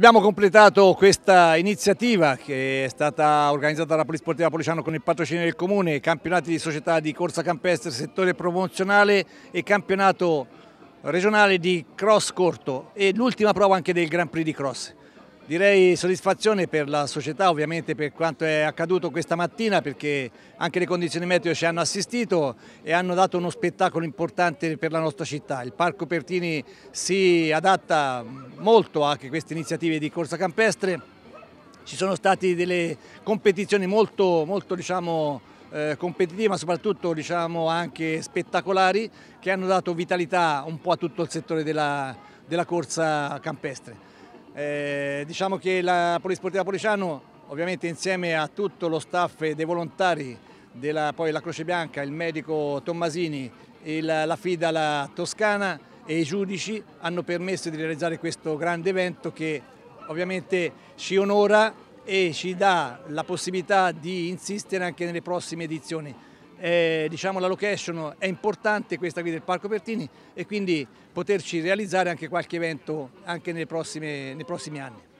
Abbiamo completato questa iniziativa che è stata organizzata dalla Polisportiva Policiano con il patrocinio del Comune, campionati di società di corsa campestre, settore promozionale e campionato regionale di cross corto e l'ultima prova anche del Grand Prix di cross. Direi soddisfazione per la società ovviamente per quanto è accaduto questa mattina perché anche le condizioni meteo ci hanno assistito e hanno dato uno spettacolo importante per la nostra città. Il Parco Pertini si adatta molto anche queste iniziative di corsa campestre, ci sono state delle competizioni molto, molto diciamo, eh, competitive ma soprattutto diciamo, anche spettacolari che hanno dato vitalità un po' a tutto il settore della, della corsa campestre. Eh, diciamo che la Polisportiva Policiano ovviamente insieme a tutto lo staff dei volontari della poi la Croce Bianca, il medico Tommasini, il, la FIDA la Toscana e i giudici hanno permesso di realizzare questo grande evento che ovviamente ci onora e ci dà la possibilità di insistere anche nelle prossime edizioni. Eh, diciamo la location è importante questa qui del Parco Pertini e quindi poterci realizzare anche qualche evento anche prossime, nei prossimi anni.